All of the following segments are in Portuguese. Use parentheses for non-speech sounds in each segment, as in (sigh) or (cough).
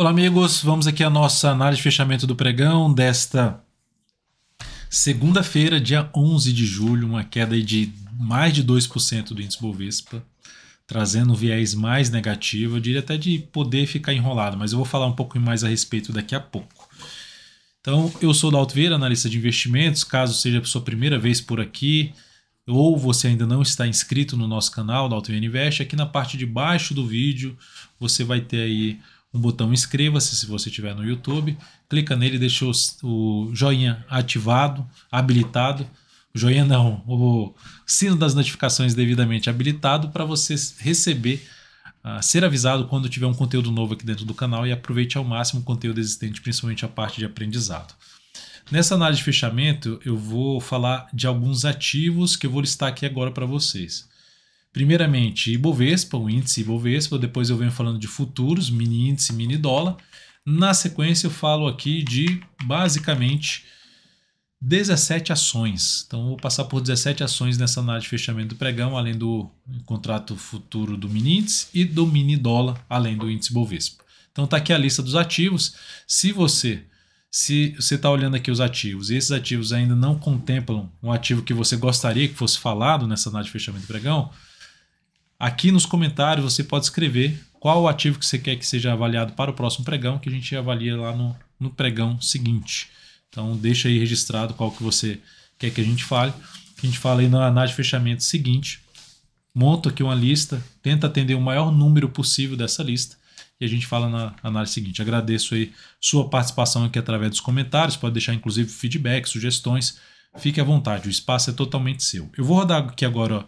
Olá, amigos. Vamos aqui à nossa análise de fechamento do pregão desta segunda-feira, dia 11 de julho, uma queda de mais de 2% do índice Bovespa, trazendo um viés mais negativo, eu diria até de poder ficar enrolado, mas eu vou falar um pouco mais a respeito daqui a pouco. Então, eu sou Dalto Vieira, analista de investimentos. Caso seja a sua primeira vez por aqui, ou você ainda não está inscrito no nosso canal da Alto Invest, aqui na parte de baixo do vídeo você vai ter aí um botão inscreva-se se você estiver no YouTube. Clica nele, deixa o, o joinha ativado, habilitado. O joinha não, o sino das notificações devidamente habilitado para você receber, uh, ser avisado quando tiver um conteúdo novo aqui dentro do canal e aproveite ao máximo o conteúdo existente, principalmente a parte de aprendizado. Nessa análise de fechamento, eu vou falar de alguns ativos que eu vou listar aqui agora para vocês. Primeiramente, Ibovespa, o índice Ibovespa, depois eu venho falando de futuros, mini índice, mini dólar. Na sequência, eu falo aqui de basicamente 17 ações. Então, vou passar por 17 ações nessa análise de fechamento do pregão, além do contrato futuro do mini índice e do mini dólar, além do índice Ibovespa. Então, está aqui a lista dos ativos. Se você se você está olhando aqui os ativos e esses ativos ainda não contemplam um ativo que você gostaria que fosse falado nessa análise de fechamento do pregão, Aqui nos comentários você pode escrever qual o ativo que você quer que seja avaliado para o próximo pregão, que a gente avalia lá no, no pregão seguinte. Então deixa aí registrado qual que você quer que a gente fale. Que a gente fala aí na análise de fechamento seguinte. Monto aqui uma lista, tenta atender o maior número possível dessa lista e a gente fala na análise seguinte. Agradeço aí sua participação aqui através dos comentários, pode deixar inclusive feedback, sugestões, fique à vontade, o espaço é totalmente seu. Eu vou rodar aqui agora ó,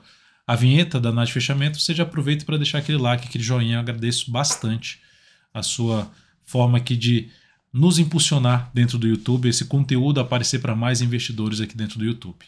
a vinheta da de Fechamento, você já aproveita para deixar aquele like, aquele joinha. Eu agradeço bastante a sua forma aqui de nos impulsionar dentro do YouTube, esse conteúdo aparecer para mais investidores aqui dentro do YouTube.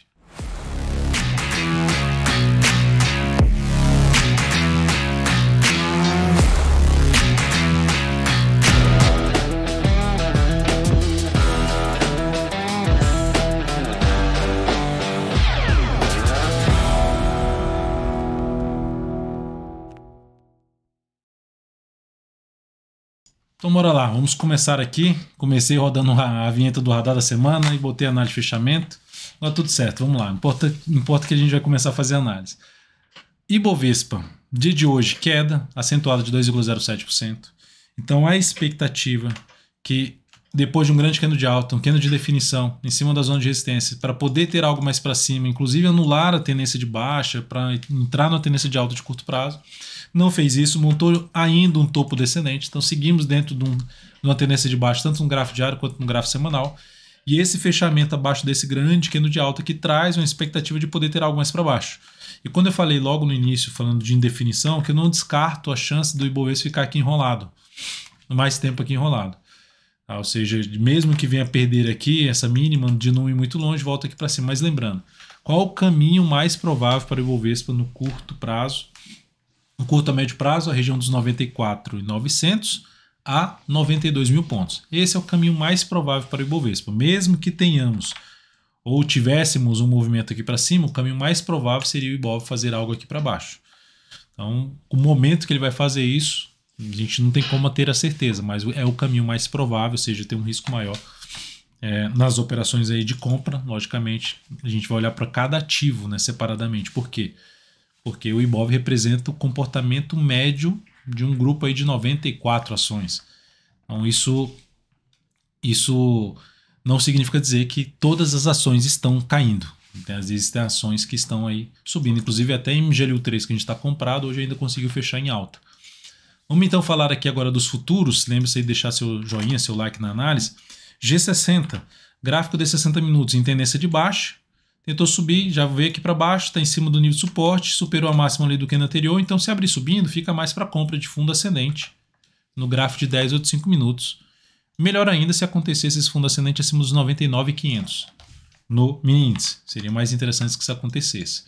Então bora lá, vamos começar aqui. Comecei rodando a, a vinheta do radar da semana e botei análise de fechamento. Agora tudo certo, vamos lá. Importa, importa que a gente vai começar a fazer análise. Ibovespa, dia de hoje, queda acentuada de 2,07%. Então a expectativa que depois de um grande cano de alta, um cano de definição em cima da zona de resistência, para poder ter algo mais para cima, inclusive anular a tendência de baixa, para entrar na tendência de alta de curto prazo, não fez isso, montou ainda um topo descendente. Então seguimos dentro de, um, de uma tendência de baixo, tanto no gráfico diário quanto no gráfico semanal. E esse fechamento abaixo desse grande candle de alta que traz uma expectativa de poder ter algo mais para baixo. E quando eu falei logo no início, falando de indefinição, que eu não descarto a chance do Ibovespa ficar aqui enrolado, mais tempo aqui enrolado. Ah, ou seja, mesmo que venha perder aqui essa mínima de não ir muito longe, volta aqui para cima. Mas lembrando, qual o caminho mais provável para o Ibovespa no curto prazo? No curto a médio prazo, a região dos 94,900 a 92 mil pontos. Esse é o caminho mais provável para o Ibovespa. Mesmo que tenhamos ou tivéssemos um movimento aqui para cima, o caminho mais provável seria o Ibov fazer algo aqui para baixo. Então, o momento que ele vai fazer isso, a gente não tem como ter a certeza, mas é o caminho mais provável, ou seja, tem um risco maior é, nas operações aí de compra. Logicamente, a gente vai olhar para cada ativo né, separadamente. Por quê? Porque porque o IBOV representa o comportamento médio de um grupo aí de 94 ações. Então isso isso não significa dizer que todas as ações estão caindo. Então, às vezes tem ações que estão aí subindo, inclusive até em MGLU3 que a gente está comprado, hoje ainda conseguiu fechar em alta. Vamos então falar aqui agora dos futuros. Lembre-se de deixar seu joinha, seu like na análise. G60, gráfico de 60 minutos em tendência de baixa, Tentou subir, já veio aqui para baixo, está em cima do nível de suporte, superou a máxima ali do que anterior, então se abrir subindo, fica mais para compra de fundo ascendente no gráfico de 10 ou de 5 minutos. Melhor ainda se acontecesse esse fundo ascendente acima dos 99,500 no mini índice. Seria mais interessante que isso acontecesse.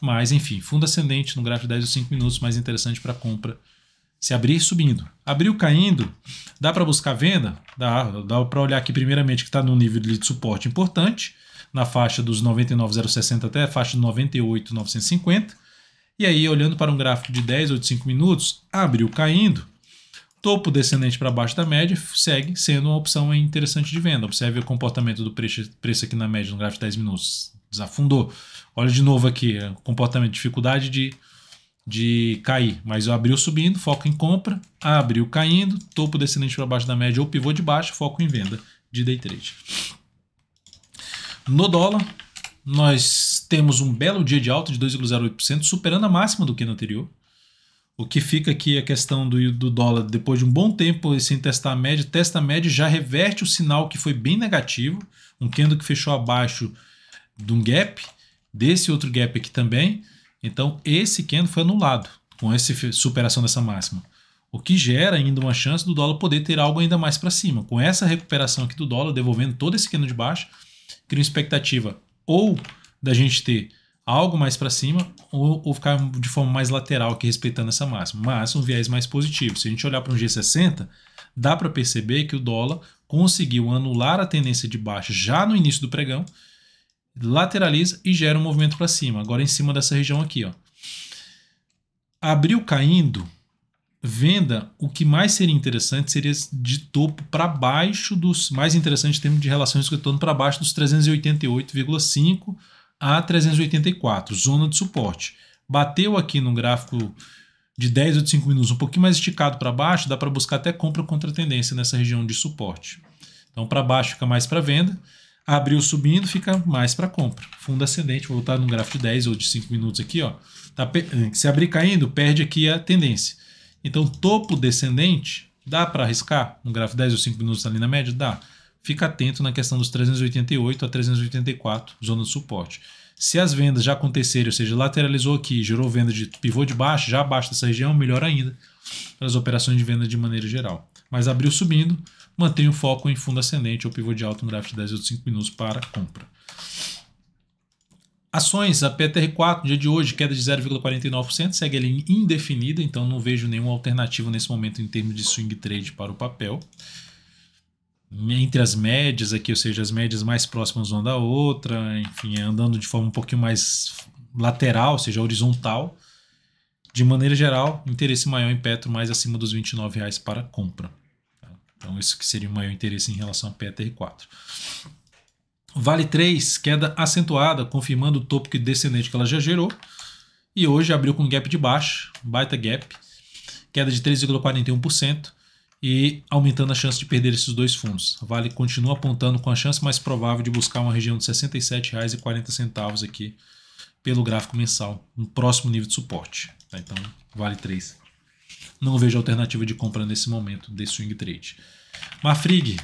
Mas, enfim, fundo ascendente no gráfico de 10 ou 5 minutos, mais interessante para compra se abrir subindo. Abriu caindo, dá para buscar venda? Dá, dá para olhar aqui primeiramente que está no nível de suporte importante na faixa dos 99,060 até a faixa de 98,950. E aí, olhando para um gráfico de 10 ou de 5 minutos, abriu caindo. Topo descendente para baixo da média segue sendo uma opção interessante de venda. Observe o comportamento do preço, aqui na média no gráfico de 10 minutos. Desafundou. Olha de novo aqui, é, comportamento, dificuldade de, de cair. Mas abriu subindo, foco em compra, abriu caindo, topo descendente para baixo da média ou pivô de baixo, foco em venda de day trade. No dólar, nós temos um belo dia de alta de 2,08%, superando a máxima do que no anterior. O que fica aqui a questão do, do dólar, depois de um bom tempo sem testar a média, testa a média já reverte o sinal que foi bem negativo, um candle que fechou abaixo de um gap, desse outro gap aqui também. Então esse candle foi anulado com essa superação dessa máxima, o que gera ainda uma chance do dólar poder ter algo ainda mais para cima. Com essa recuperação aqui do dólar, devolvendo todo esse candle de baixo, cria expectativa ou da gente ter algo mais para cima ou, ou, ficar de forma mais lateral aqui respeitando essa máxima, mas um viés mais positivo. Se a gente olhar para um G60, dá para perceber que o dólar conseguiu anular a tendência de baixa já no início do pregão, lateraliza e gera um movimento para cima, agora em cima dessa região aqui, ó. Abriu caindo, venda, o que mais seria interessante seria de topo para baixo dos. Mais interessante em termos de relações risco-retorno para baixo dos 388,5 a 384, zona de suporte. Bateu aqui no gráfico de 10 ou de 5 minutos, um pouquinho mais esticado para baixo, dá para buscar até compra contra tendência nessa região de suporte. Então para baixo fica mais para venda, abriu subindo fica mais para compra. Fundo ascendente, vou voltar no gráfico de 10 ou de 5 minutos aqui, ó. Tá, eh, se abrir caindo, perde aqui a tendência. Então, topo descendente, dá para arriscar um gráfico 10 ou 5 minutos ali na média? Dá. Fica atento na questão dos 388 a 384, zona de suporte. Se as vendas já acontecerem, ou seja, lateralizou aqui, gerou venda de pivô de baixo, já abaixo dessa região, melhor ainda para as operações de venda de maneira geral. Mas abriu subindo, mantém o foco em fundo ascendente ou pivô de alto no gráfico de 10 ou 5 minutos para compra. Ações, a PTR4, dia de hoje, queda de 0,49%, segue ali indefinida, então não vejo nenhuma alternativa nesse momento em termos de swing trade para o papel. Entre as médias aqui, ou seja, as médias mais próximas uma da outra, enfim, é andando de forma um pouquinho mais lateral, ou seja, horizontal. De maneira geral, interesse maior em Petro mais acima dos R$ 29,00 para compra. Então, isso que seria o maior interesse em relação a PTR4. Vale 3, queda acentuada, confirmando o topo descendente que ela já gerou. E hoje abriu com gap de baixo, baita gap, queda de 3,41% e aumentando a chance de perder esses dois fundos. A Vale continua apontando com a chance mais provável de buscar uma região de R$ 67,40 aqui pelo gráfico mensal, um próximo nível de suporte. Tá? Então, Vale 3. Não vejo alternativa de compra nesse momento de swing trade. Mafrig,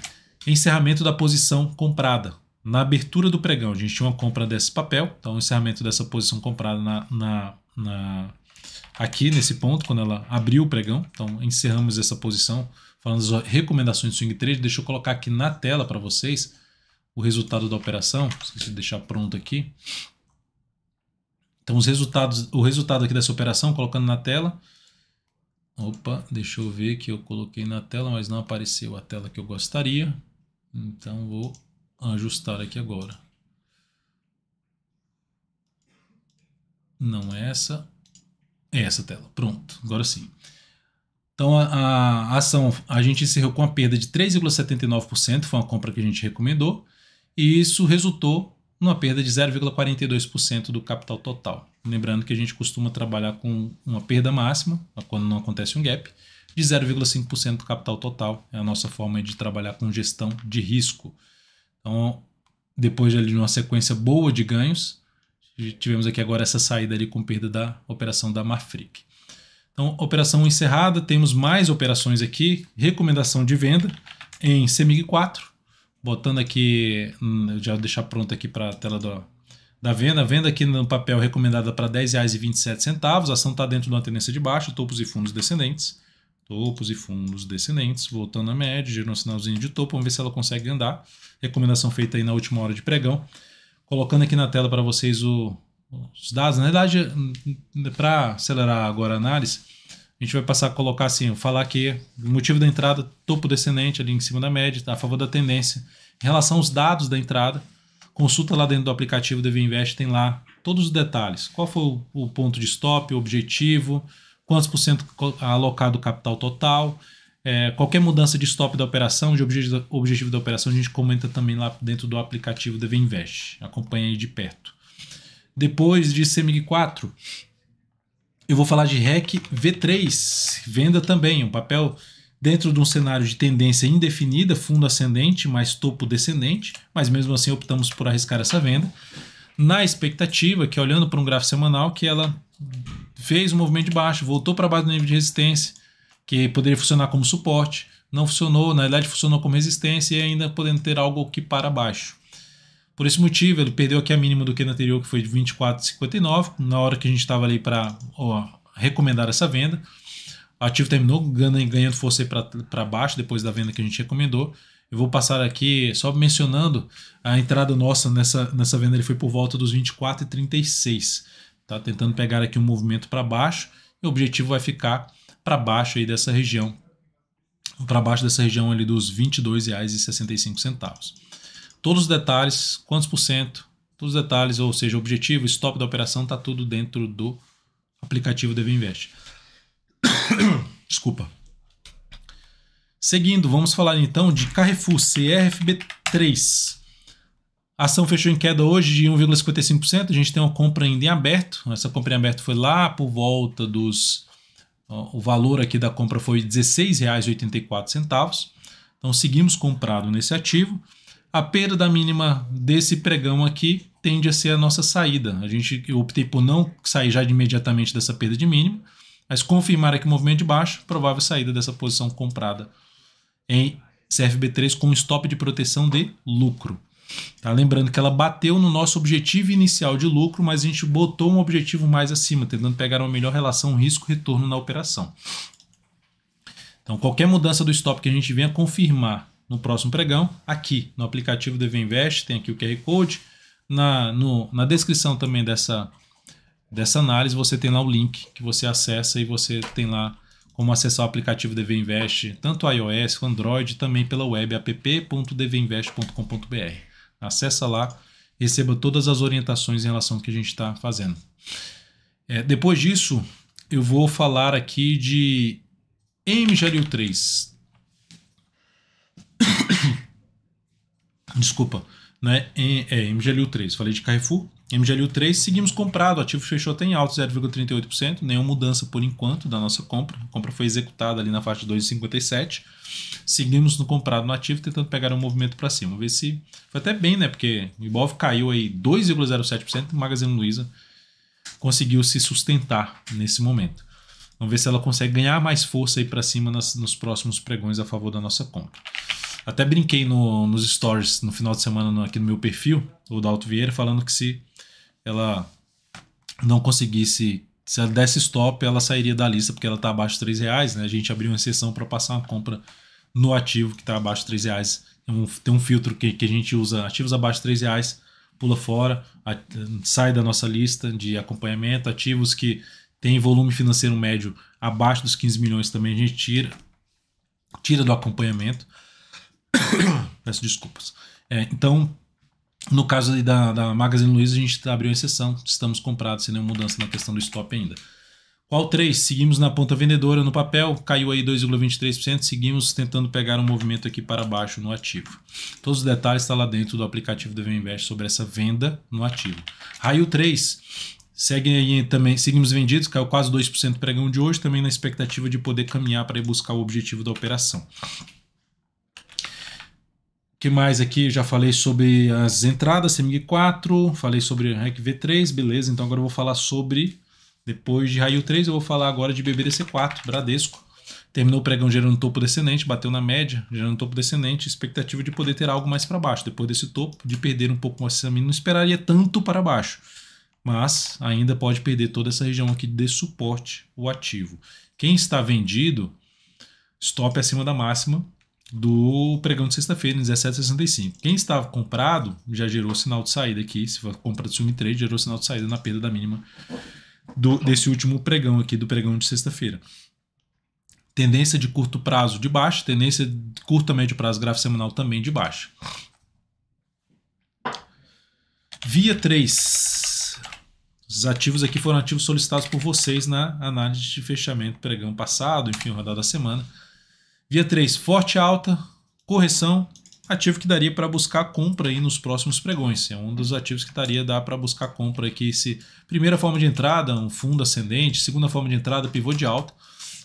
encerramento da posição comprada na abertura do pregão, a gente tinha uma compra desse papel, então tá? o encerramento dessa posição comprada na, na, na aqui nesse ponto, quando ela abriu o pregão, então encerramos essa posição falando das recomendações do swing trade. Deixa eu colocar aqui na tela para vocês o resultado da operação, esqueci de deixar pronto aqui. Então os resultados, o resultado aqui dessa operação, colocando na tela. Opa, deixa eu ver que eu coloquei na tela, mas não apareceu a tela que eu gostaria. Então vou ajustar aqui agora. Não é essa. É essa tela. Pronto, agora sim. Então a, a ação, a gente encerrou com a perda de 3,79%, foi uma compra que a gente recomendou, e isso resultou numa perda de 0,42% do capital total. Lembrando que a gente costuma trabalhar com uma perda máxima, quando não acontece um gap, de 0,5% do capital total. É a nossa forma de trabalhar com gestão de risco. Então, depois de uma sequência boa de ganhos, tivemos aqui agora essa saída ali com perda da operação da Mafric. Então, operação encerrada, temos mais operações aqui, recomendação de venda em CEMIG 4, botando aqui, hum, já vou deixar pronto aqui para a tela do, da venda, venda aqui no papel recomendada para R$10,27, a ação está dentro de uma tendência de baixa, topos e fundos descendentes topos e fundos descendentes, voltando à média, gerou um sinalzinho de topo, vamos ver se ela consegue andar. Recomendação feita aí na última hora de pregão. Colocando aqui na tela para vocês o, os dados. Na verdade, para acelerar agora a análise, a gente vai passar a colocar assim, falar que o motivo da entrada, topo descendente ali em cima da média, tá a favor da tendência. Em relação aos dados da entrada, consulta lá dentro do aplicativo DV Invest, tem lá todos os detalhes. Qual foi o, o ponto de stop, o objetivo, quantos por cento alocado do capital total. É, qualquer mudança de stop da operação, de objetivo, objetivo da operação, a gente comenta também lá dentro do aplicativo da Invest. Acompanha aí de perto. Depois de CEMIG 4, eu vou falar de REC V3, venda também, um papel dentro de um cenário de tendência indefinida, fundo ascendente, mas topo descendente, mas mesmo assim optamos por arriscar essa venda, na expectativa que, é olhando para um gráfico semanal, que ela fez um movimento de baixo, voltou para baixo do nível de resistência, que poderia funcionar como suporte, não funcionou, na verdade funcionou como resistência e ainda podendo ter algo que para baixo. Por esse motivo, ele perdeu aqui a mínima do que no anterior, que foi de 24,59, na hora que a gente estava ali para recomendar essa venda. O ativo terminou ganhando força para baixo depois da venda que a gente recomendou. Eu vou passar aqui só mencionando a entrada nossa nessa, nessa venda, ele foi por volta dos 24,36. Tá tentando pegar aqui um movimento para baixo e o objetivo vai ficar para baixo aí dessa região, para baixo dessa região ali dos R$ 22,65. Todos os detalhes, quantos por cento, todos os detalhes, ou seja, objetivo, stop da operação, tá tudo dentro do aplicativo Devinvest. Invest. (coughs) Desculpa. Seguindo, vamos falar então de Carrefour CRFB3. A ação fechou em queda hoje de 1,55%. A gente tem uma compra ainda em aberto. Essa compra em aberto foi lá por volta dos. o valor aqui da compra foi R$16,84. Então seguimos comprado nesse ativo. A perda mínima desse pregão aqui tende a ser a nossa saída. A gente optei por não sair já imediatamente dessa perda de mínimo, mas confirmar aqui o movimento de baixo, provável saída dessa posição comprada em CFB3 com stop de proteção de lucro. Tá? Lembrando que ela bateu no nosso objetivo inicial de lucro, mas a gente botou um objetivo mais acima, tentando pegar uma melhor relação risco-retorno na operação. Então, qualquer mudança do stop que a gente venha confirmar no próximo pregão, aqui no aplicativo DV Invest, tem aqui o QR Code. Na, no, na descrição também dessa, dessa análise, você tem lá o link que você acessa e você tem lá como acessar o aplicativo DV Invest, tanto iOS quanto Android, também pela web app.dvinvest.com.br. Acessa lá, receba todas as orientações em relação ao que a gente está fazendo. É, depois disso, eu vou falar aqui de MGLU 3. (coughs) Desculpa, né? É, é MGLU 3. Falei de Carrefour, MGLU 3, seguimos comprado, o ativo fechou até em alto 0,38%, nenhuma mudança por enquanto da nossa compra. A compra foi executada ali na faixa de 2,57. Seguimos no comprado no ativo, tentando pegar um movimento para cima. Vamos ver se foi até bem, né? Porque o Ibov caiu aí 2,07% e o Magazine Luiza conseguiu se sustentar nesse momento. Vamos ver se ela consegue ganhar mais força aí para cima nas, nos próximos pregões a favor da nossa compra. Até brinquei no, nos stories no final de semana no, aqui no meu perfil, o Dalto Vieira, falando que se ela não conseguisse, se ela desse stop, ela sairia da lista porque ela está abaixo de 3 reais, né? A gente abriu uma exceção para passar uma compra no ativo que está abaixo de 3 reais. Tem um, tem um filtro que, que a gente usa, ativos abaixo de 3 reais, pula fora, a, sai da nossa lista de acompanhamento, ativos que tem volume financeiro médio abaixo dos 15 milhões também a gente tira, tira do acompanhamento. (coughs) Peço desculpas. É, então, no caso da, da Magazine Luiza, a gente abriu exceção, estamos comprados sem nenhuma mudança na questão do stop ainda. Qual 3? Seguimos na ponta vendedora no papel, caiu aí 2,23%, seguimos tentando pegar um movimento aqui para baixo no ativo. Todos os detalhes estão tá lá dentro do aplicativo do Invest sobre essa venda no ativo. Raio 3, Seguem aí também, seguimos vendidos, caiu quase 2% pregão de hoje, também na expectativa de poder caminhar para ir buscar o objetivo da operação que mais aqui? Já falei sobre as entradas, CMYK 4, falei sobre REC V3, beleza. Então agora eu vou falar sobre, depois de raio 3, eu vou falar agora de BBDC 4, Bradesco. Terminou o pregão gerando topo descendente, bateu na média, gerando topo descendente, expectativa de poder ter algo mais para baixo. Depois desse topo, de perder um pouco mais, não esperaria tanto para baixo. Mas ainda pode perder toda essa região aqui de suporte o ativo. Quem está vendido, stop acima da máxima, do pregão de sexta-feira, em 17,65. Quem estava comprado já gerou sinal de saída aqui. Se for compra do swing trade, gerou sinal de saída na perda da mínima do, desse último pregão aqui, do pregão de sexta-feira. Tendência de curto prazo de baixo, tendência de curto a médio prazo, gráfico semanal também de baixo. Via 3. Os ativos aqui foram ativos solicitados por vocês na análise de fechamento pregão passado, enfim, rodada da semana. Via 3, forte alta, correção, ativo que daria para buscar compra aí nos próximos pregões. É um dos ativos que daria dar para buscar compra aqui. Se primeira forma de entrada, um fundo ascendente, segunda forma de entrada, pivô de alta,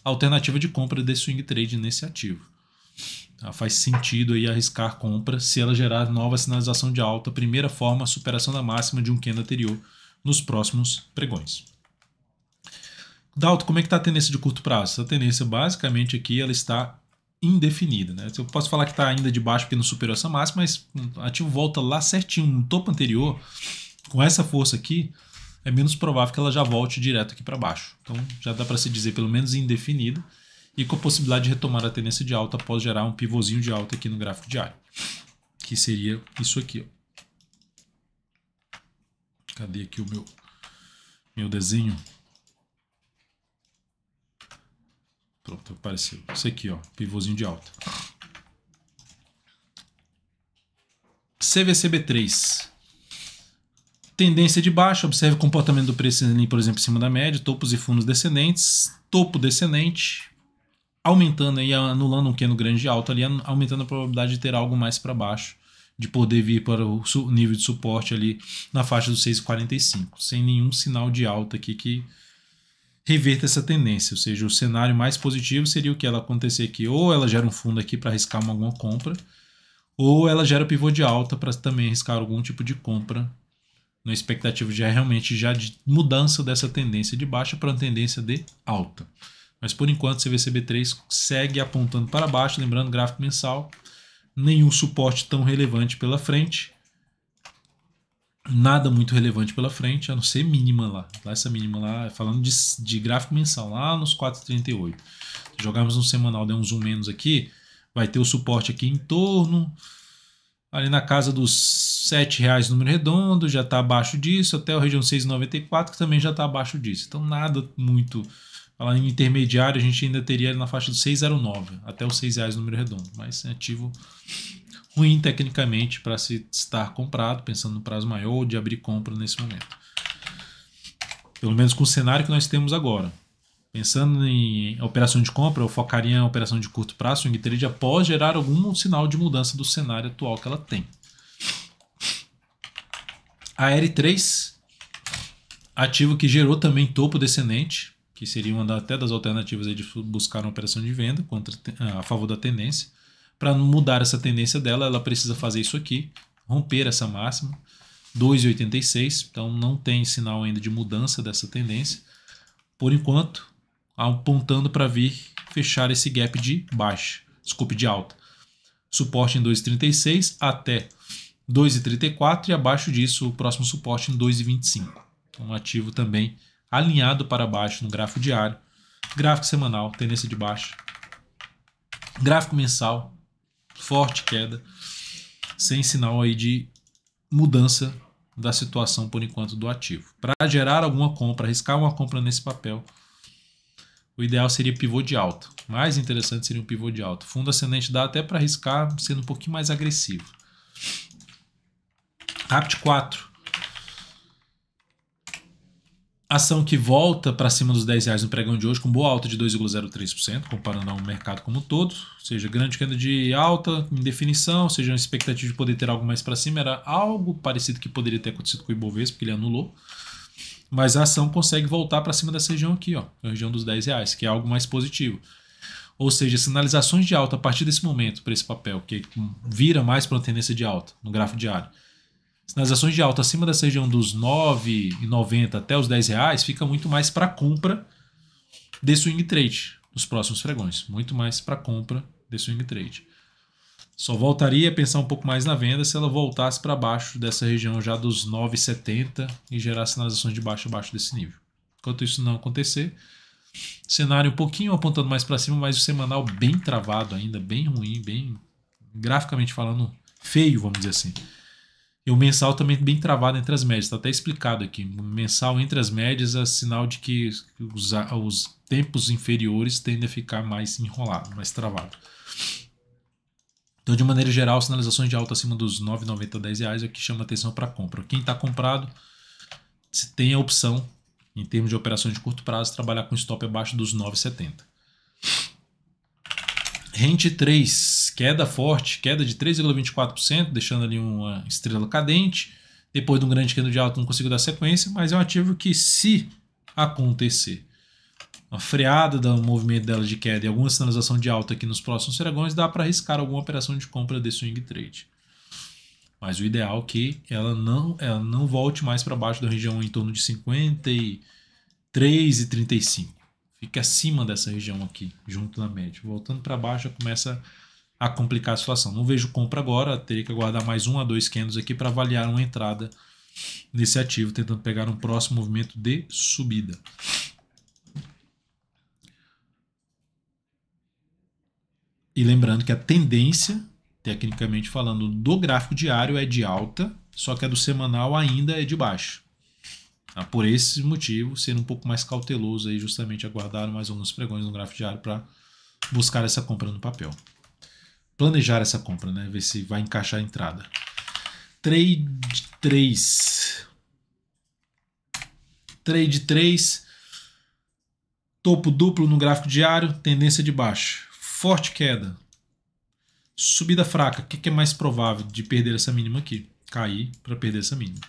alternativa de compra de swing trade nesse ativo. Tá, faz sentido aí arriscar compra se ela gerar nova sinalização de alta, primeira forma, superação da máxima de um candle anterior nos próximos pregões. Dalton, como é que está a tendência de curto prazo? A tendência basicamente aqui ela está indefinida. Né? Eu posso falar que está ainda de baixo porque não superou essa máxima, mas o ativo volta lá certinho no topo anterior, com essa força aqui, é menos provável que ela já volte direto aqui para baixo. Então já dá para se dizer pelo menos indefinida e com a possibilidade de retomar a tendência de alta após gerar um pivôzinho de alta aqui no gráfico diário, que seria isso aqui. Ó. Cadê aqui o meu, meu desenho? Pronto, apareceu. Isso aqui, ó, pivôzinho de alta. CVCB3. Tendência de baixa, observe o comportamento do preço, por exemplo, em cima da média, topos e fundos descendentes, topo descendente, aumentando e anulando um no grande de alta ali, aumentando a probabilidade de ter algo mais para baixo, de poder vir para o nível de suporte ali na faixa dos 6,45, sem nenhum sinal de alta aqui que reverta essa tendência. Ou seja, o cenário mais positivo seria o que ela acontecer que ou ela gera um fundo aqui para arriscar uma, alguma compra, ou ela gera pivô de alta para também arriscar algum tipo de compra na expectativa de realmente já de mudança dessa tendência de baixa para uma tendência de alta. Mas por enquanto, CVCB3 segue apontando para baixo, lembrando gráfico mensal, nenhum suporte tão relevante pela frente nada muito relevante pela frente, a não ser mínima lá. lá essa mínima lá, falando de, de gráfico mensal, lá nos 4,38. Se jogarmos um semanal, der um zoom menos aqui, vai ter o suporte aqui em torno, ali na casa dos R$ 7,00 número redondo, já está abaixo disso, até a região 6,94 que também já está abaixo disso. Então nada muito... Falando em intermediário, a gente ainda teria ali na faixa do 6,09 até os R$ 6,00 número redondo, mas é ativo ruim tecnicamente para se estar comprado, pensando no prazo maior ou de abrir compra nesse momento. Pelo menos com o cenário que nós temos agora. Pensando em operação de compra, eu focaria em operação de curto prazo, swing trade, após gerar algum sinal de mudança do cenário atual que ela tem. A R3, ativo que gerou também topo descendente, que seria uma até das alternativas de buscar uma operação de venda contra, a favor da tendência. Para mudar essa tendência dela, ela precisa fazer isso aqui, romper essa máxima, 2,86. Então não tem sinal ainda de mudança dessa tendência. Por enquanto, apontando para vir fechar esse gap de baixa, desculpe, de alta. Suporte em 2,36 até 2,34 e abaixo disso o próximo suporte em 2,25. Então, um ativo também alinhado para baixo no gráfico diário, gráfico semanal, tendência de baixa, gráfico mensal, forte queda, sem sinal aí de mudança da situação por enquanto do ativo. Para gerar alguma compra, arriscar uma compra nesse papel, o ideal seria pivô de alta. Mais interessante seria um pivô de alta. Fundo ascendente dá até para arriscar sendo um pouquinho mais agressivo. Rapt 4 Ação que volta para cima dos 10 reais no pregão de hoje, com boa alta de 2,03%, comparando ao mercado como um todo. Ou seja, grande queda de alta, indefinição, ou seja, a expectativa de poder ter algo mais para cima era algo parecido que poderia ter acontecido com o Ibovespa, porque ele anulou. Mas a ação consegue voltar para cima dessa região aqui, ó, a região dos 10 reais, que é algo mais positivo. Ou seja, sinalizações de alta a partir desse momento para esse papel, que vira mais para uma tendência de alta no gráfico diário nas ações de alta acima dessa região dos R$ 9,90 até os R$ 10,00, fica muito mais para compra de swing trade nos próximos pregões. Muito mais para compra de swing trade. Só voltaria a pensar um pouco mais na venda se ela voltasse para baixo dessa região já dos 9,70 e gerasse nas ações de baixo abaixo desse nível. Enquanto isso não acontecer, cenário um pouquinho apontando mais para cima, mas o semanal bem travado ainda, bem ruim, bem graficamente falando feio, vamos dizer assim. E o mensal também bem travado entre as médias, está até explicado aqui. O mensal entre as médias é sinal de que os, os tempos inferiores tendem a ficar mais enrolado, mais travado. Então, de maneira geral, sinalizações de alta acima dos R$ 9,90 a R$ reais é o que chama atenção para compra. Quem está comprado tem a opção, em termos de operações de curto prazo, trabalhar com stop abaixo dos R$ 9,70. Rente 3, queda forte, queda de 3,24%, deixando ali uma estrela cadente. Depois de um grande queda de alta, não consigo dar sequência, mas é um ativo que, se acontecer uma freada do movimento dela de queda e alguma sinalização de alta aqui nos próximos seragões, dá para arriscar alguma operação de compra de swing trade. Mas o ideal é que ela não, ela não volte mais para baixo da região em torno de 53 e 35 fica acima dessa região aqui, junto da média. Voltando para baixo, começa a complicar a situação. Não vejo compra agora, teria que aguardar mais um a dois candles aqui para avaliar uma entrada nesse ativo, tentando pegar um próximo movimento de subida. E lembrando que a tendência, tecnicamente falando, do gráfico diário é de alta, só que a do semanal ainda é de baixo. Ah, por esse motivo, sendo um pouco mais cauteloso aí, justamente aguardar mais alguns pregões no gráfico diário para buscar essa compra no papel. Planejar essa compra, né? Ver se vai encaixar a entrada. Trade 3. Trade 3. Topo duplo no gráfico diário, tendência de baixo. Forte queda. Subida fraca. O que, que é mais provável de perder essa mínima aqui? Cair para perder essa mínima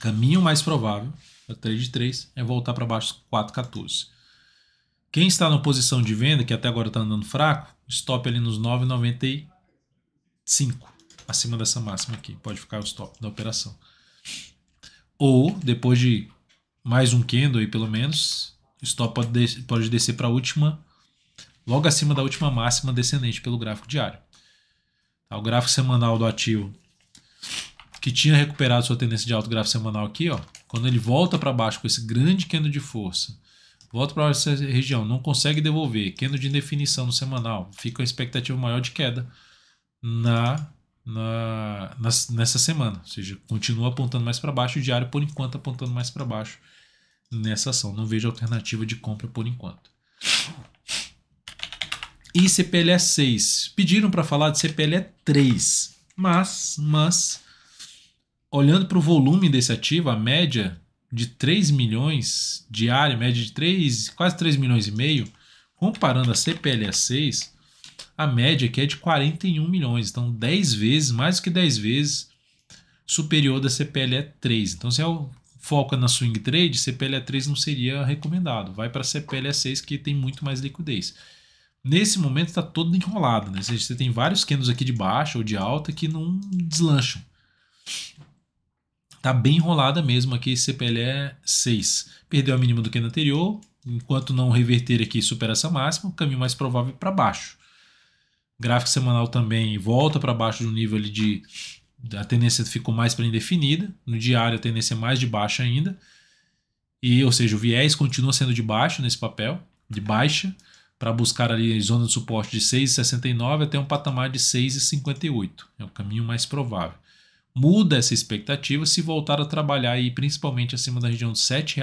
caminho mais provável, a trade de 3, é voltar para baixo 4,14. Quem está na posição de venda, que até agora está andando fraco, stop ali nos 9,95, acima dessa máxima aqui. Pode ficar o stop da operação. Ou, depois de mais um candle aí pelo menos, stop pode, des pode descer para a última, logo acima da última máxima descendente pelo gráfico diário. Tá, o gráfico semanal do ativo que tinha recuperado sua tendência de alto gráfico semanal aqui, ó, quando ele volta para baixo com esse grande candle de força, volta para essa região, não consegue devolver, candle de indefinição no semanal, fica uma expectativa maior de queda na, na, na nessa semana, ou seja, continua apontando mais para baixo, o diário por enquanto apontando mais para baixo nessa ação, não vejo alternativa de compra por enquanto. E CPLE é 6, pediram para falar de CPLE 3, é mas, mas olhando para o volume desse ativo, a média de 3 milhões diária, média de 3, quase 3 milhões e meio, comparando a CPLA 6, a média aqui é de 41 milhões, então 10 vezes, mais do que 10 vezes superior da CPLA 3. Então se é o foca é na swing trade, CPLA 3 não seria recomendado. Vai para CPLA 6 que tem muito mais liquidez. Nesse momento está todo enrolado, né? Você tem vários candles aqui de baixa ou de alta que não deslancham. Tá bem enrolada mesmo aqui CPLE é 6. Perdeu a mínima do que no anterior, enquanto não reverter aqui supera essa máxima, o caminho mais provável é para baixo. Gráfico semanal também volta para baixo de um nível ali de a tendência ficou mais para indefinida, no diário a tendência é mais de baixa ainda. E, ou seja, o viés continua sendo de baixo nesse papel, de baixa, para buscar ali a zona de suporte de 6,69 até um patamar de 6,58. É o caminho mais provável muda essa expectativa se voltar a trabalhar aí principalmente acima da região de R$ 7,00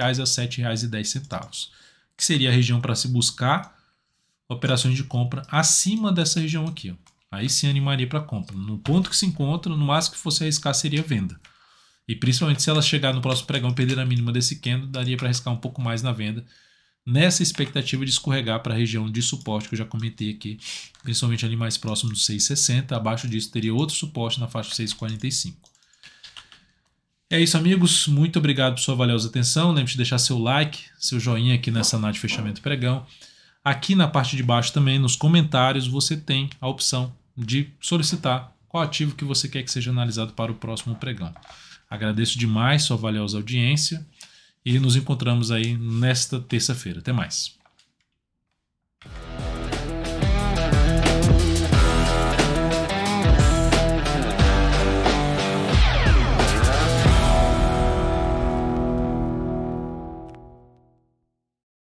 a R$ 7,10, que seria a região para se buscar operações de compra acima dessa região aqui. Ó. Aí se animaria para compra. No ponto que se encontra, no máximo que fosse arriscar seria venda. E principalmente se ela chegar no próximo pregão e perder a mínima desse candle, daria para arriscar um pouco mais na venda nessa expectativa de escorregar para a região de suporte que eu já comentei aqui, principalmente ali mais próximo dos 6,60. Abaixo disso teria outro suporte na faixa 6,45. É isso, amigos. Muito obrigado por sua valiosa atenção. Lembre-se de deixar seu like, seu joinha aqui nessa análise de fechamento pregão. Aqui na parte de baixo também, nos comentários, você tem a opção de solicitar qual ativo que você quer que seja analisado para o próximo pregão. Agradeço demais sua valiosa audiência. E nos encontramos aí nesta terça-feira. Até mais.